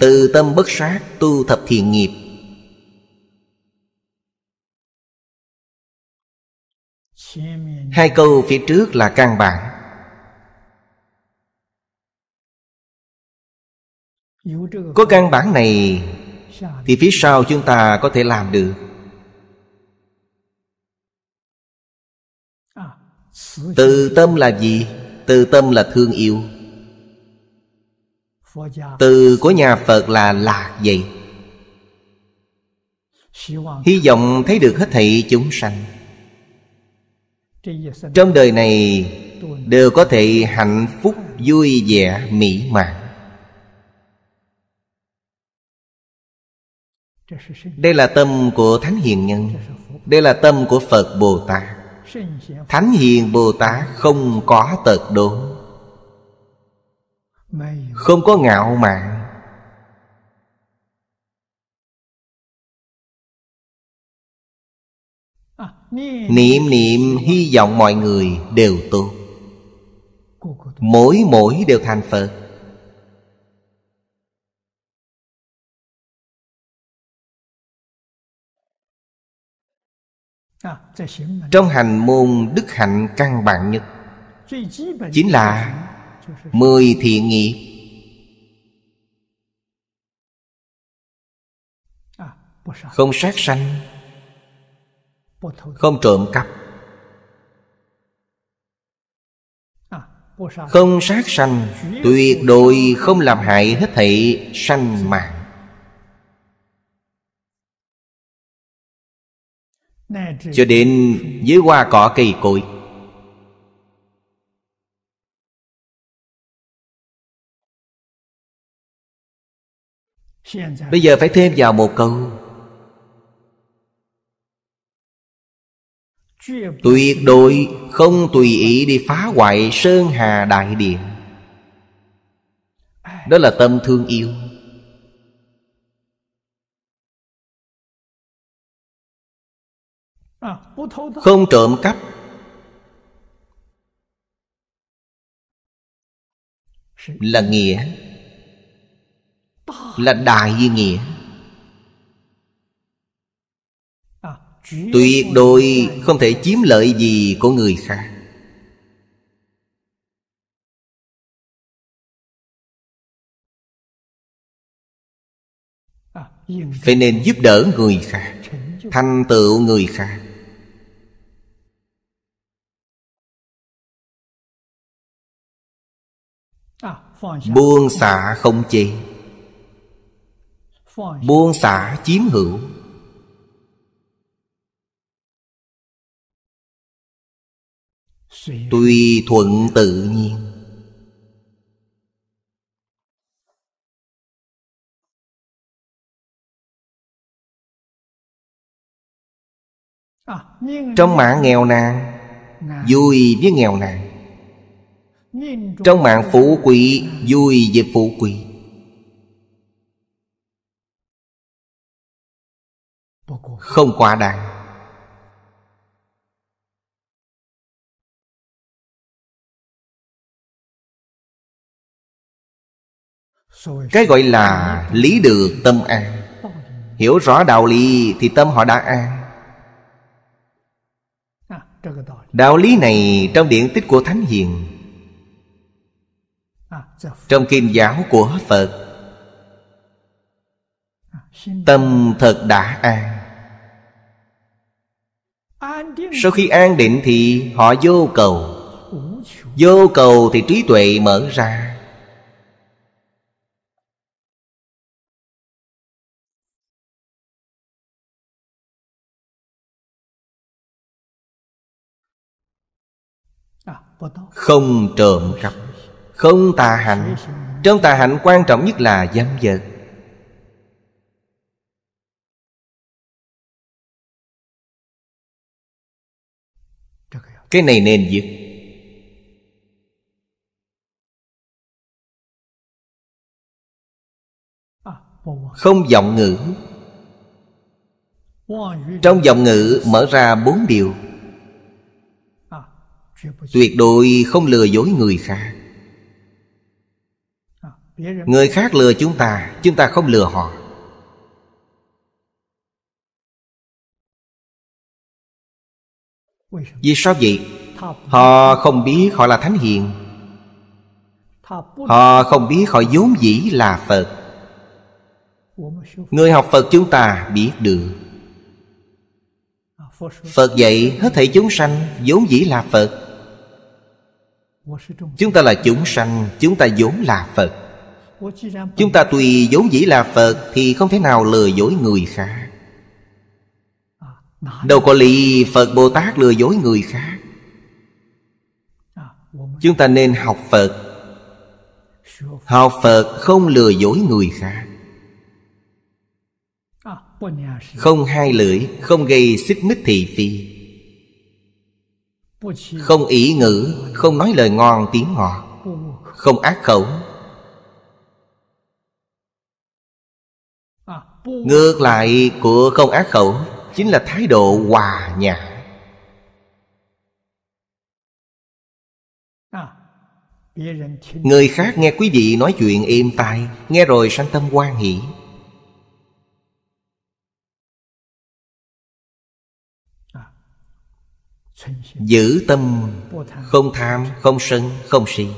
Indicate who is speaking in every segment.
Speaker 1: Từ tâm bất sát tu thập thiện nghiệp
Speaker 2: Hai câu phía trước là căn bản
Speaker 3: Có căn bản này Thì phía sau chúng ta có thể làm được Từ tâm là gì? Từ tâm là thương yêu từ của nhà phật là lạc vậy hy vọng thấy được hết thị chúng sanh trong đời này đều có thể hạnh phúc vui vẻ mỹ mãn đây là tâm của thánh hiền nhân đây là tâm của phật bồ tát thánh hiền bồ tát không có tật đố không có ngạo mạn Niệm niệm hy vọng mọi người đều tu Mỗi mỗi đều thành Phật Trong hành môn đức hạnh căn bản nhất Chính là mười thiện nghiệp
Speaker 1: không sát sanh
Speaker 3: không trộm cắp không sát sanh tuyệt đối không làm hại hết thảy sanh
Speaker 1: mạng
Speaker 2: cho đến dưới hoa cỏ cây cối
Speaker 3: Bây giờ phải thêm vào một câu Tuyệt đối không tùy ý đi phá hoại Sơn Hà Đại Điện Đó là tâm thương yêu
Speaker 2: à, Không trộm cắp
Speaker 1: Là nghĩa
Speaker 3: là đại nghĩa tuyệt đối không thể chiếm lợi gì của người khác
Speaker 2: phải nên giúp đỡ người khác thành tựu người khác buông xả không chê buông xả chiếm hữu tùy thuận tự nhiên
Speaker 3: trong mạng nghèo nàn vui với nghèo nàn trong mạng phú quý vui với phú quý
Speaker 2: không quá đáng cái gọi là
Speaker 3: lý được tâm an hiểu rõ đạo lý thì tâm họ đã an đạo lý này trong điện tích của thánh hiền trong kim giáo của phật tâm thật đã an sau khi an định thì họ vô cầu Vô cầu thì trí tuệ mở ra
Speaker 2: à, Không
Speaker 1: trộm cắp Không tà hạnh Trong tà hạnh quan trọng nhất là giám vật
Speaker 2: cái này nên dứt
Speaker 3: không vọng ngữ trong vọng ngữ mở ra bốn điều tuyệt đối không lừa dối người khác người khác lừa chúng ta chúng ta
Speaker 1: không lừa họ
Speaker 3: Vì sao vậy? Họ không biết họ là Thánh Hiền Họ không biết họ vốn dĩ là Phật Người học Phật chúng ta biết được Phật dạy hết thảy chúng sanh vốn dĩ là Phật Chúng ta là chúng sanh Chúng ta vốn là Phật Chúng ta tùy vốn dĩ là Phật Thì không thể nào lừa dối người khác Đâu có lý Phật Bồ Tát lừa dối người khác à, Chúng ta nên học Phật Học Phật không lừa dối người khác à, Không hai lưỡi Không gây xích mích thị phi Không ý ngữ Không nói lời ngon tiếng ngọt Không ác khẩu à, Ngược lại của không ác khẩu chính là thái độ hòa nhã người khác nghe quý vị nói chuyện êm tai nghe rồi sanh tâm quan hỷ giữ tâm không tham không sân không si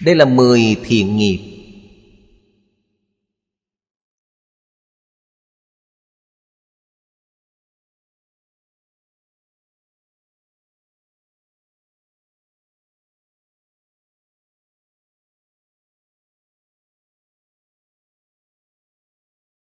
Speaker 3: đây là mười
Speaker 2: thiện nghiệp